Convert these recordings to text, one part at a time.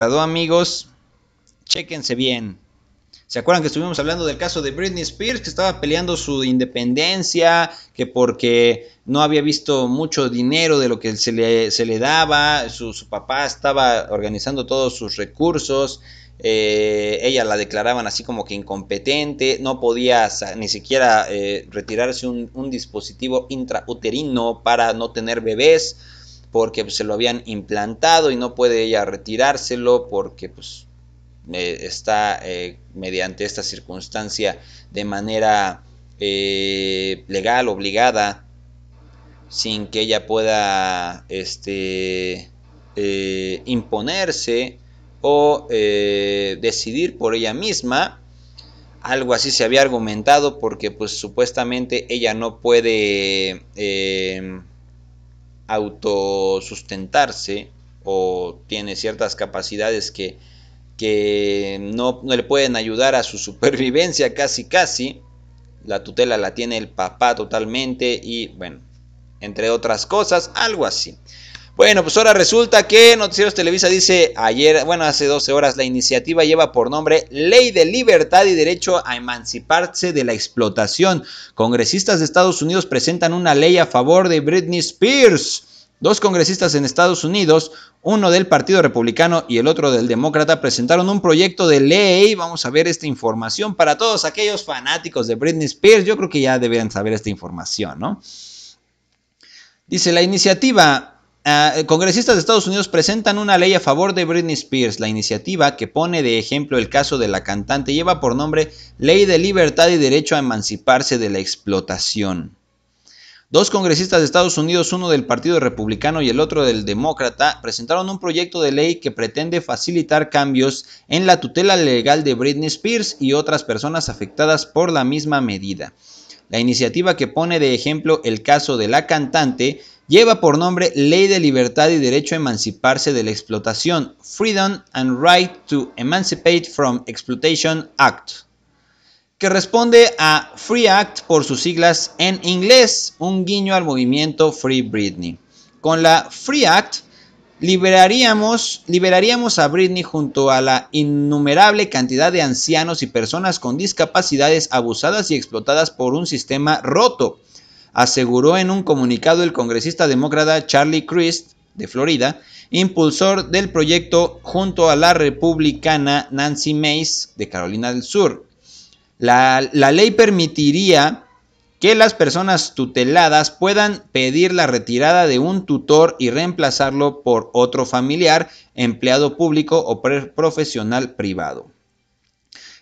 amigos, chequense bien. ¿Se acuerdan que estuvimos hablando del caso de Britney Spears, que estaba peleando su independencia, que porque no había visto mucho dinero de lo que se le, daba, su, papá estaba organizando todos sus recursos, eh, ella la declaraban así como que incompetente, no podía ni siquiera eh, retirarse un dispositivo intrauterino para no tener bebés porque pues, se lo habían implantado y no puede ella retirárselo porque pues, eh, está eh, mediante esta circunstancia de manera eh, legal, obligada, sin que ella pueda este, imponerse o decidir por ella misma. Algo así se había argumentado porque pues supuestamente ella no puede autosustentarse o tiene ciertas capacidades que, que no, no, le pueden ayudar a su supervivencia casi casi. La tutela la tiene el papá totalmente y bueno, entre otras cosas, algo así. Bueno, pues ahora resulta que Noticieros Televisa dice ayer, bueno, hace 12 horas, la iniciativa lleva por nombre Ley de Libertad y Derecho a Emanciparse de la Explotación. Congresistas de Estados Unidos presentan una ley a favor de Britney Spears. Dos congresistas en Estados Unidos, uno del Partido Republicano y el otro del Demócrata, presentaron un proyecto de ley. Vamos a ver esta información para todos aquellos fanáticos de Britney Spears. Yo creo que ya deberían saber esta información, ¿no? Dice la iniciativa Ah, eh, congresistas de Estados Unidos presentan una ley a favor de Britney Spears. La iniciativa, que pone de ejemplo el caso de la cantante, lleva por nombre Ley de Libertad y Derecho a Emanciparse de la Explotación. Dos congresistas de Estados Unidos, uno del Partido Republicano y el otro del Demócrata, presentaron un proyecto de ley que pretende facilitar cambios en la tutela legal de Britney Spears y otras personas afectadas por la misma medida. La iniciativa que pone de ejemplo el caso de la cantante lleva por nombre Ley de Libertad y Derecho a Emanciparse de la Explotación, Freedom and Right to Emancipate from Exploitation Act, que responde a Free Act por sus siglas en inglés, un guiño al movimiento Free Britney. Con la Free Act liberaríamos, liberaríamos a Britney junto a la innumerable cantidad de ancianos y personas con discapacidades abusadas y explotadas por un sistema roto aseguró en un comunicado el congresista demócrata Charlie Crist, de Florida, impulsor del proyecto junto a la republicana Nancy Mace, de Carolina del Sur. La, la ley permitiría que las personas tuteladas puedan pedir la retirada de un tutor y reemplazarlo por otro familiar, empleado público o profesional privado.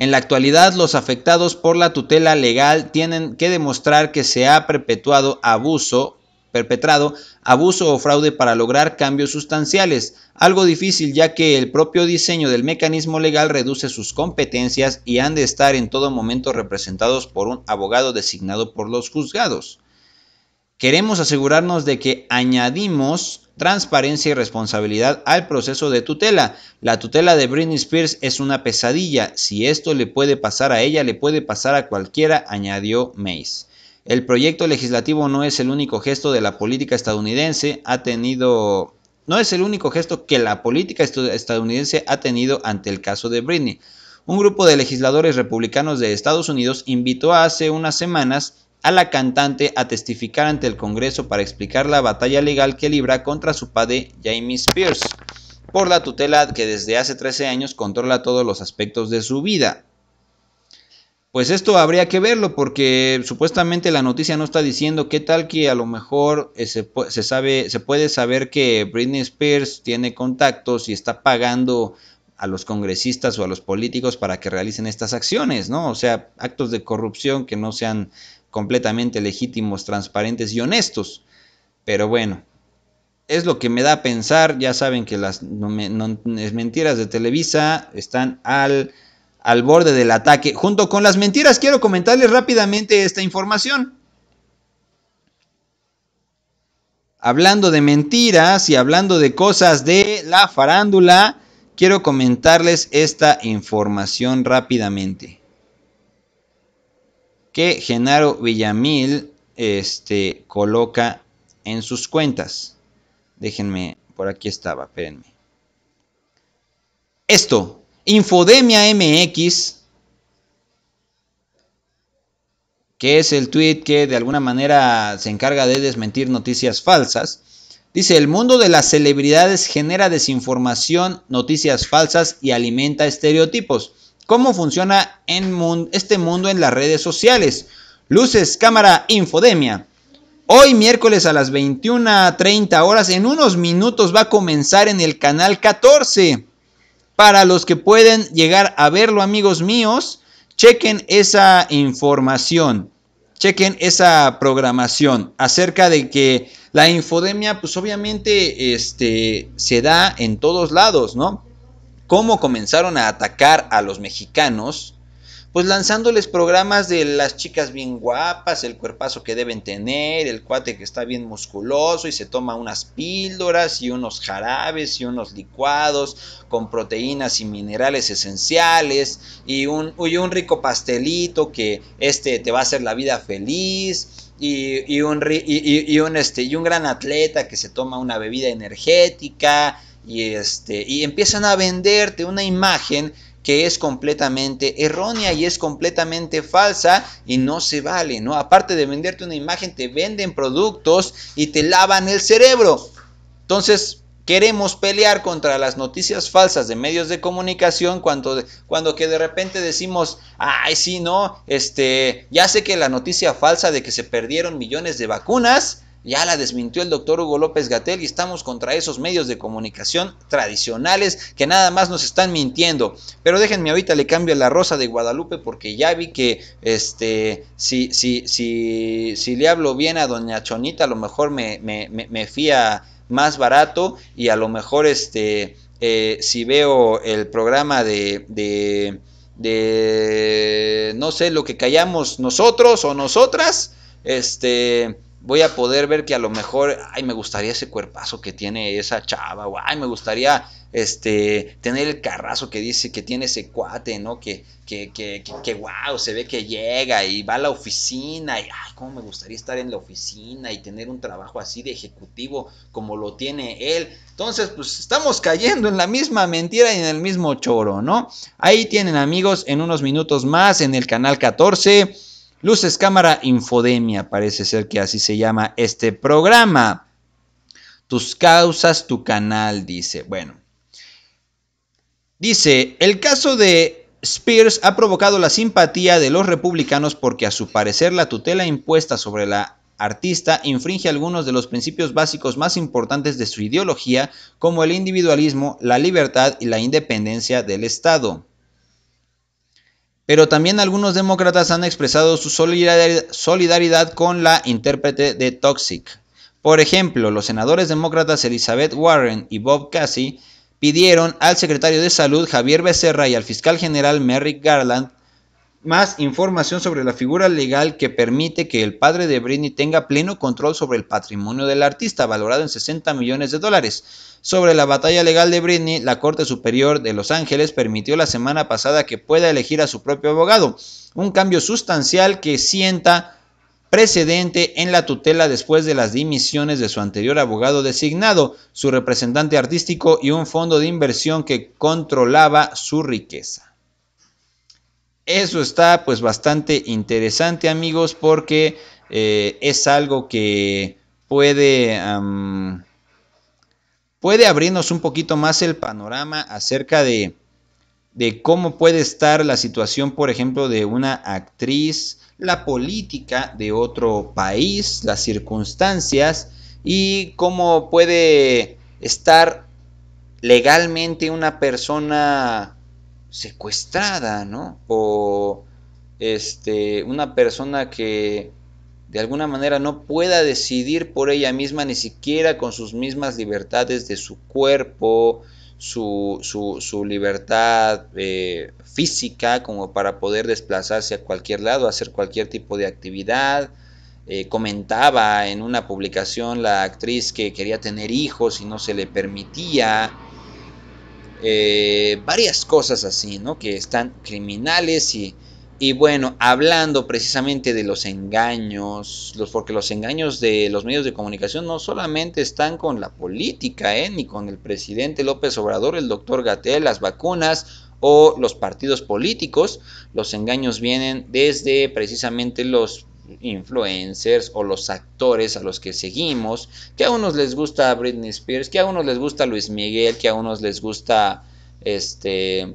En la actualidad, los afectados por la tutela legal tienen que demostrar que se ha perpetuado abuso perpetrado abuso o fraude para lograr cambios sustanciales, algo difícil ya que el propio diseño del mecanismo legal reduce sus competencias y han de estar en todo momento representados por un abogado designado por los juzgados. Queremos asegurarnos de que añadimos transparencia y responsabilidad al proceso de tutela. La tutela de Britney Spears es una pesadilla. Si esto le puede pasar a ella, le puede pasar a cualquiera, añadió Mace. El proyecto legislativo no es el único gesto de la política estadounidense, ha tenido no es el único gesto que la política estadounidense ha tenido ante el caso de Britney. Un grupo de legisladores republicanos de Estados Unidos invitó hace unas semanas a la cantante a testificar ante el Congreso para explicar la batalla legal que libra contra su padre Jamie Spears por la tutela que desde hace 13 años controla todos los aspectos de su vida. Pues esto habría que verlo porque supuestamente la noticia no está diciendo qué tal que a lo mejor eh, se, sabe, se puede saber que Britney Spears tiene contactos y está pagando a los congresistas o a los políticos para que realicen estas acciones, ¿no? O sea, actos de corrupción que no sean completamente legítimos, transparentes y honestos. Pero bueno, es lo que me da a pensar. Ya saben que las mentiras de Televisa están al, al borde del ataque. Junto con las mentiras, quiero comentarles rápidamente esta información. Hablando de mentiras y hablando de cosas de la farándula, quiero comentarles esta información rápidamente que Genaro Villamil este, coloca en sus cuentas. Déjenme, por aquí estaba, espérenme. Esto, Infodemia MX, que es el tuit que de alguna manera se encarga de desmentir noticias falsas. Dice, el mundo de las celebridades genera desinformación, noticias falsas y alimenta estereotipos cómo funciona en este mundo en las redes sociales. Luces, cámara, infodemia. Hoy miércoles a las 21.30 horas, en unos minutos va a comenzar en el canal 14. Para los que pueden llegar a verlo, amigos míos, chequen esa información, chequen esa programación acerca de que la infodemia, pues obviamente, este, se da en todos lados, ¿no? cómo comenzaron a atacar a los mexicanos, pues lanzándoles programas de las chicas bien guapas, el cuerpazo que deben tener, el cuate que está bien musculoso y se toma unas píldoras y unos jarabes y unos licuados con proteínas y minerales esenciales y un, rico pastelito que este te va a hacer la vida feliz. Y, un, un este, y un gran atleta que se toma una bebida energética y, este, y empiezan a venderte una imagen que es completamente errónea y es completamente falsa y no se vale, ¿no? Aparte de venderte una imagen, te venden productos y te lavan el cerebro. Entonces, queremos pelear contra las noticias falsas de medios de comunicación cuando, cuando que de repente decimos, ay, sí, no, este, ya sé que la noticia falsa de que se perdieron millones de vacunas, ya la desmintió el doctor Hugo López Gatel y estamos contra esos medios de comunicación tradicionales que nada más nos están mintiendo. Pero déjenme ahorita le cambio la rosa de Guadalupe porque ya vi que este, si, si, si, si le hablo bien a doña Chonita, a lo mejor me, me, me, fía más barato y a lo mejor este, eh, si veo el programa de, de, de no sé, lo que callamos nosotros o nosotras, este voy a poder ver que a lo mejor, ay, me gustaría ese cuerpazo que tiene esa chava, o ay, me gustaría este, tener el carrazo que dice que tiene ese cuate, ¿no? Que, que, que, que, wow, se ve que llega y va a la oficina, y ay, cómo me gustaría estar en la oficina y tener un trabajo así de ejecutivo como lo tiene él. Entonces, pues estamos cayendo en la misma mentira y en el mismo choro, ¿no? Ahí tienen amigos en unos minutos más en el canal 14. Luces, cámara, infodemia, parece ser que así se llama este programa. Tus causas, tu canal, dice. Bueno. Dice, el caso de Spears ha provocado la simpatía de los republicanos porque a su parecer la tutela impuesta sobre la artista infringe algunos de los principios básicos más importantes de su ideología, como el individualismo, la libertad y la independencia del Estado pero también algunos demócratas han expresado su solidaridad con la intérprete de Toxic. Por ejemplo, los senadores demócratas Elizabeth Warren y Bob Casey pidieron al secretario de Salud Javier Becerra y al fiscal general Merrick Garland más información sobre la figura legal que permite que el padre de Britney tenga pleno control sobre el patrimonio del artista, valorado en 60 millones de dólares. Sobre la batalla legal de Britney, la Corte Superior de Los Ángeles permitió la semana pasada que pueda elegir a su propio abogado, un cambio sustancial que sienta precedente en la tutela después de las dimisiones de su anterior abogado designado, su representante artístico y un fondo de inversión que controlaba su riqueza. Eso está pues bastante interesante amigos porque eh, es algo que puede, puede abrirnos un poquito más el panorama acerca de, de cómo puede estar la situación, por ejemplo, de una actriz, la política de otro país, las circunstancias y cómo puede estar legalmente una persona secuestrada, ¿no? O este, una persona que de alguna manera no pueda decidir por ella misma, ni siquiera con sus mismas libertades de su cuerpo, su, su, libertad eh, física, como para poder desplazarse a cualquier lado, hacer cualquier tipo de actividad. Eh, comentaba en una publicación la actriz que quería tener hijos y no se le permitía eh, varias cosas así, ¿no? Que están criminales y, y bueno, hablando precisamente de los engaños, los, porque los engaños de los medios de comunicación no solamente están con la política, ¿eh? ni con el presidente López Obrador, el doctor Gatel, las vacunas o los partidos políticos. Los engaños vienen desde precisamente los influencers o los actores a los que seguimos, que a unos les gusta Britney Spears, que a unos les gusta Luis Miguel, que a unos les gusta este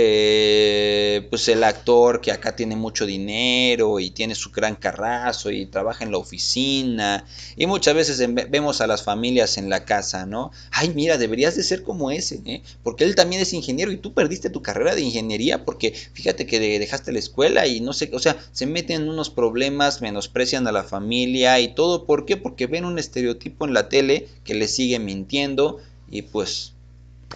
eh, pues el actor que acá tiene mucho dinero y tiene su gran carrazo y trabaja en la oficina y muchas veces vemos a las familias en la casa, ¿no? Ay, mira, deberías de ser como ese, ¿eh? Porque él también es ingeniero y tú perdiste tu carrera de ingeniería porque fíjate que dejaste la escuela y no sé, o sea, se meten en unos problemas, menosprecian a la familia y todo, ¿por qué? Porque ven un estereotipo en la tele que le sigue mintiendo y pues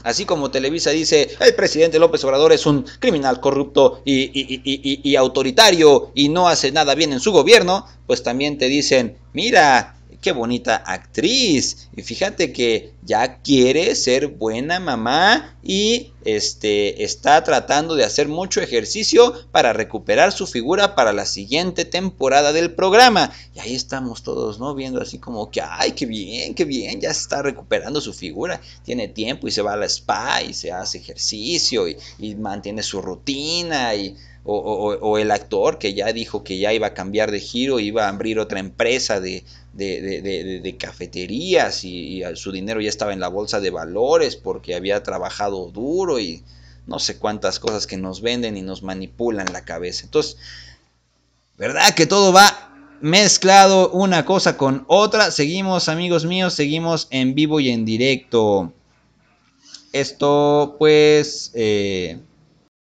Así como Televisa dice, el presidente López Obrador es un criminal corrupto y, autoritario y no hace nada bien en su gobierno, pues también te dicen, mira, qué bonita actriz. Y fíjate que ya quiere ser buena mamá y este, está tratando de hacer mucho ejercicio para recuperar su figura para la siguiente temporada del programa. Y ahí estamos todos, ¿no? Viendo así como que, ay, qué bien, qué bien, ya está recuperando su figura. Tiene tiempo y se va a la spa y se hace ejercicio y, mantiene su rutina y... o el actor que ya dijo que ya iba a cambiar de giro, iba a abrir otra empresa de, de, cafeterías y, su dinero ya estaba en la bolsa de valores porque había trabajado duro y no sé cuántas cosas que nos venden y nos manipulan la cabeza. Entonces, ¿verdad que todo va mezclado una cosa con otra? Seguimos, amigos míos, seguimos en vivo y en directo. Esto pues... Eh,